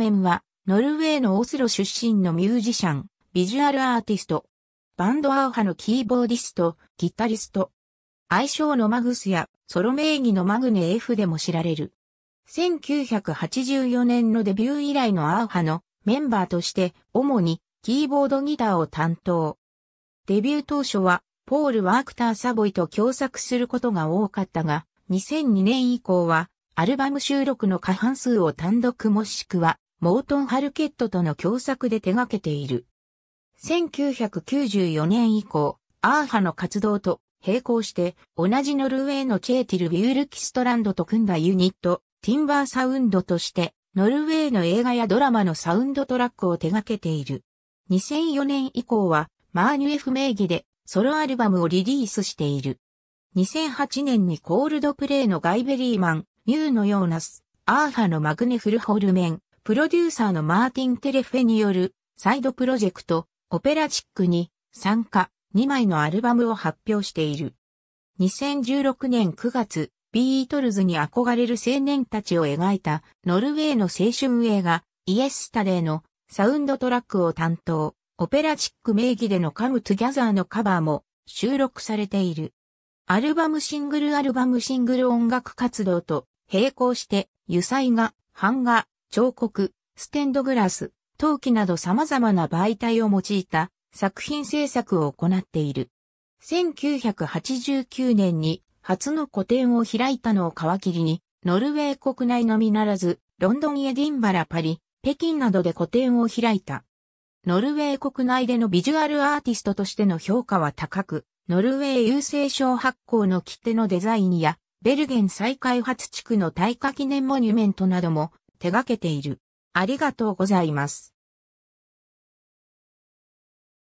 面は、ノルウェーのオスロ出身のミュージシャン、ビジュアルアーティスト、バンドアオハのキーボーディスト、ギタリスト、愛称のマグスやソロ名義のマグネ F でも知られる。1984年のデビュー以来のアオハのメンバーとして主にキーボードギターを担当。デビュー当初はポール・ワークター・サボイと共作することが多かったが、2002年以降はアルバム収録の過半数を単独もしくはモートン・ハルケットとの共作で手掛けている。1994年以降、アーハの活動と並行して、同じノルウェーのチェーティル・ビュールキストランドと組んだユニット、ティンバーサウンドとして、ノルウェーの映画やドラマのサウンドトラックを手掛けている。2004年以降は、マーニュエフ名義でソロアルバムをリリースしている。2008年にコールドプレイのガイベリーマン、ミューのようなス、アーハのマグネフルホルメン、プロデューサーのマーティン・テレフェによるサイドプロジェクト、オペラチックに参加2枚のアルバムを発表している。2016年9月、ビートルズに憧れる青年たちを描いたノルウェーの青春映画イエスタデーのサウンドトラックを担当、オペラチック名義でのカムトゥギャザーのカバーも収録されている。アルバムシングルアルバムシングル音楽活動と並行して油彩画、版画、彫刻、ステンドグラス、陶器など様々な媒体を用いた作品制作を行っている。1989年に初の個展を開いたのを皮切りに、ノルウェー国内のみならず、ロンドンエディンバラパリ、北京などで個展を開いた。ノルウェー国内でのビジュアルアーティストとしての評価は高く、ノルウェー郵政省発行の切手のデザインや、ベルゲン再開発地区の耐火記念モニュメントなども手掛けている。ありがとうございます。